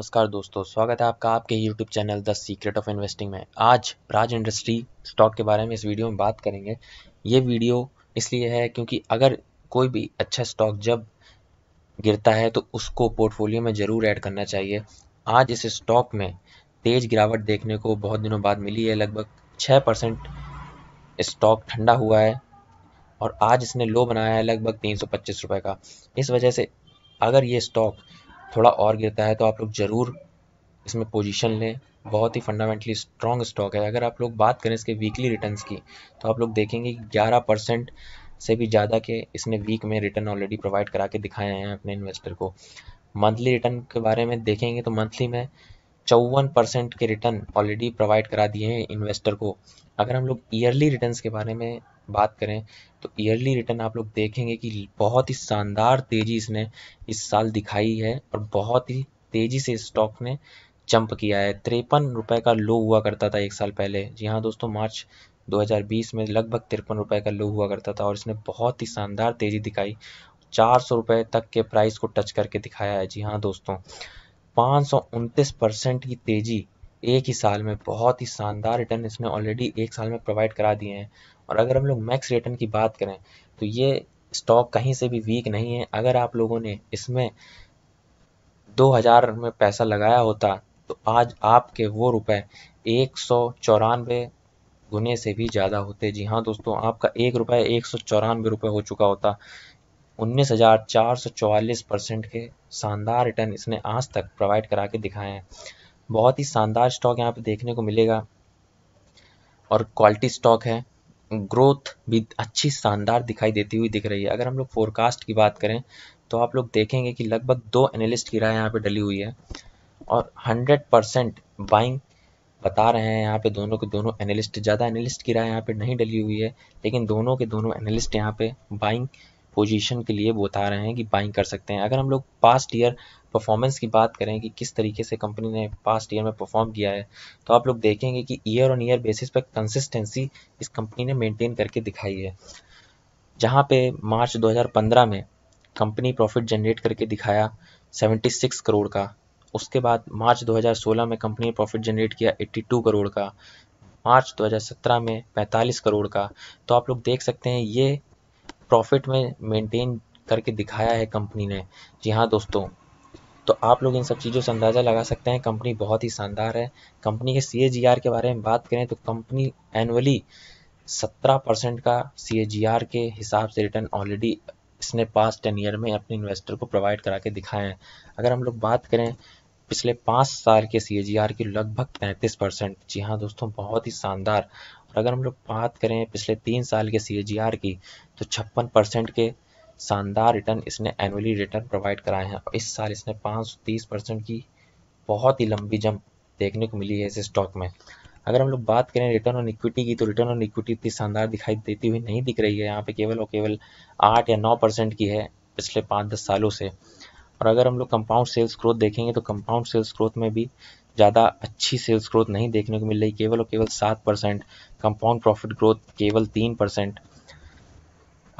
नमस्कार दोस्तों स्वागत है आपका आपके YouTube channel the secret of investing में आज राज इंडस्ट्री स्टॉक के बारे में इस वीडियो में बात करेंगे ये वीडियो इसलिए है क्योंकि अगर कोई भी अच्छा स्टॉक जब गिरता है तो उसको पोर्टफोलियो में ज़रूर ऐड करना चाहिए आज इस स्टॉक में तेज़ गिरावट देखने को बहुत दिनों बाद मिली है लगभग छः स्टॉक ठंडा हुआ है और आज इसने लो बनाया है लगभग तीन सौ का इस वजह से अगर ये स्टॉक थोड़ा और गिरता है तो आप लोग ज़रूर इसमें पोजीशन लें बहुत ही फंडामेंटली स्ट्रॉन्ग स्टॉक है अगर आप लोग बात करें इसके वीकली रिटर्न्स की तो आप लोग देखेंगे कि ग्यारह परसेंट से भी ज़्यादा के इसने वीक में रिटर्न ऑलरेडी प्रोवाइड करा के दिखाए हैं अपने इन्वेस्टर को मंथली रिटर्न के बारे में देखेंगे तो मंथली में चौवन परसेंट के रिटर्न ऑलरेडी प्रोवाइड करा दिए हैं इन्वेस्टर को अगर हम लोग ईयरली रिटर्न्स के बारे में बात करें तो ईयरली रिटर्न आप लोग देखेंगे कि बहुत ही शानदार तेज़ी इसने इस साल दिखाई है और बहुत ही तेज़ी से स्टॉक ने जंप किया है तिरपन रुपए का लो हुआ करता था एक साल पहले जी हाँ दोस्तों मार्च 2020 में लगभग तिरपन रुपए का लो हुआ करता था और इसने बहुत ही शानदार तेज़ी दिखाई चार सौ रुपये तक के प्राइस को टच करके दिखाया है जी हाँ दोस्तों पाँच सौ उनतीस परसेंट की तेज़ी एक ही साल में बहुत ही शानदार रिटर्न इसने ऑलरेडी एक साल में प्रोवाइड करा दिए हैं और अगर हम लोग मैक्स रिटर्न की बात करें तो ये स्टॉक कहीं से भी वीक नहीं है अगर आप लोगों ने इसमें 2000 में पैसा लगाया होता तो आज आपके वो रुपए एक सौ चौरानवे गुने से भी ज़्यादा होते जी हाँ दोस्तों आपका एक रुपये एक सौ चौरानवे रुपये हो चुका होता उन्नीस हज़ार चार सौ चौवालीस परसेंट के शानदार रिटर्न इसने आज तक प्रोवाइड करा के दिखाए हैं बहुत ही शानदार स्टॉक यहाँ पे देखने को मिलेगा और क्वालिटी स्टॉक है ग्रोथ भी अच्छी शानदार दिखाई देती हुई दिख रही है अगर हम लोग फोरकास्ट की बात करें तो आप लोग देखेंगे कि लगभग दो एनालिस्ट की राय यहाँ पे डली हुई है और 100 परसेंट बाइंग बता रहे हैं यहाँ पे दोनों के दोनों एनालिस्ट ज़्यादा एनालिस्ट की राय यहाँ पे नहीं डली हुई है लेकिन दोनों के दोनों एनालिस्ट यहाँ पे बाइंग पोजीशन के लिए बता रहे हैं कि बाइंग कर सकते हैं अगर हम लोग पास्ट ईयर परफॉर्मेंस की बात करें कि किस तरीके से कंपनी ने पास्ट ईयर में परफॉर्म किया है तो आप लोग देखेंगे कि ईयर ऑन ईयर बेसिस पर कंसिस्टेंसी इस कंपनी ने मेंटेन करके दिखाई है जहाँ पे मार्च 2015 में कंपनी प्रॉफिट जनरेट करके दिखाया 76 करोड़ का उसके बाद मार्च 2016 में कंपनी ने प्रॉफिट जनरेट किया 82 करोड़ का मार्च 2017 में 45 करोड़ का तो आप लोग देख सकते हैं ये प्रॉफिट में मेंटेन करके दिखाया है कंपनी ने जी हाँ दोस्तों तो आप लोग इन सब चीज़ों से अंदाज़ा लगा सकते हैं कंपनी बहुत ही शानदार है कंपनी के सी के बारे में बात करें तो कंपनी एनुअली सत्रह परसेंट का सी के हिसाब से रिटर्न ऑलरेडी इसने पास्ट टेन ईयर में अपने इन्वेस्टर को प्रोवाइड करा के दिखाए हैं अगर हम लोग बात करें पिछले पाँच साल के सी की लगभग पैंतीस परसेंट जी हाँ दोस्तों बहुत ही शानदार और अगर हम लोग बात करें पिछले तीन साल के सी की तो छप्पन परसेंट के शानदार रिटर्न इसने एनुअली रिटर्न प्रोवाइड कराए हैं और इस साल इसने तीस परसेंट की बहुत ही लंबी जंप देखने को मिली है इस स्टॉक में अगर हम लोग बात करें रिटर्न ऑन इक्विटी की तो रिटर्न ऑन इक्विटी इतनी शानदार दिखाई देती हुई नहीं दिख रही है यहाँ पे केवल और केवल आठ या नौ परसेंट की है पिछले पाँच दस सालों से और अगर हम लोग कंपाउंड सेल्स ग्रोथ देखेंगे तो कंपाउंड सेल्स ग्रोथ में भी ज़्यादा अच्छी सेल्स ग्रोथ नहीं देखने को मिल रही केवल और केवल सात परसेंट कंपाउंड प्रॉफिट ग्रोथ केवल तीन परसेंट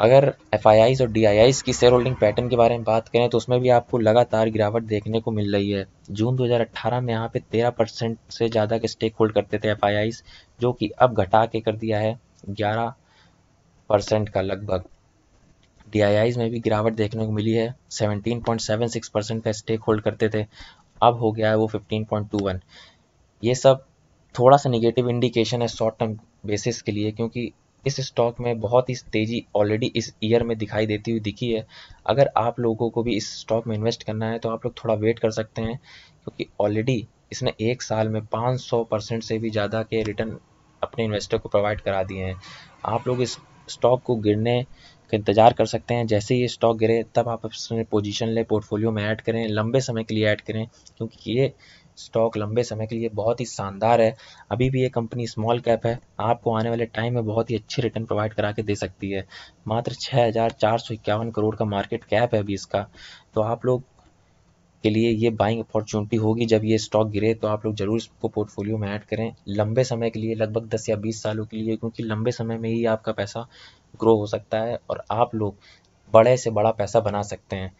अगर एफ और डी की शेयर होल्डिंग पैटर्न के बारे में बात करें तो उसमें भी आपको लगातार गिरावट देखने को मिल रही है जून 2018 में यहाँ पे 13 परसेंट से ज़्यादा के स्टेक होल्ड करते थे एफ जो कि अब घटा के कर दिया है 11 परसेंट का लगभग डी में भी गिरावट देखने को मिली है 17.76 परसेंट का स्टेक होल्ड करते थे अब हो गया है वो 15.21 ये सब थोड़ा सा निगेटिव इंडिकेशन है शॉर्ट टर्म बेसिस के लिए क्योंकि इस स्टॉक में बहुत ही तेज़ी ऑलरेडी इस ईयर में दिखाई देती हुई दिखी है अगर आप लोगों को भी इस स्टॉक में इन्वेस्ट करना है तो आप लोग थोड़ा वेट कर सकते हैं क्योंकि ऑलरेडी इसने एक साल में 500 परसेंट से भी ज़्यादा के रिटर्न अपने इन्वेस्टर को प्रोवाइड करा दिए हैं आप लोग इस स्टॉक को गिरने का इंतज़ार कर सकते हैं जैसे ही स्टॉक गिरे तब आप अपने पोजीशन लें पोर्टफोलियो में ऐड करें लंबे समय के लिए ऐड करें क्योंकि ये स्टॉक लंबे समय के लिए बहुत ही शानदार है अभी भी ये कंपनी स्मॉल कैप है आपको आने वाले टाइम में बहुत ही अच्छे रिटर्न प्रोवाइड करा के दे सकती है मात्र छः हज़ार चार सौ इक्यावन करोड़ का मार्केट कैप है अभी इसका तो आप लोग के लिए ये बाइंग अपॉर्चुनिटी होगी जब ये स्टॉक गिरे तो आप लोग जरूर इसको पोर्टफोलियो में ऐड करें लंबे समय के लिए लगभग दस या बीस सालों के लिए क्योंकि लंबे समय में ही आपका पैसा ग्रो हो सकता है और आप लोग बड़े से बड़ा पैसा बना सकते हैं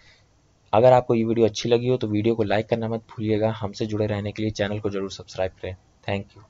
अगर आपको ये वीडियो अच्छी लगी हो तो वीडियो को लाइक करना मत भूलिएगा हमसे जुड़े रहने के लिए चैनल को जरूर सब्सक्राइब करें थैंक यू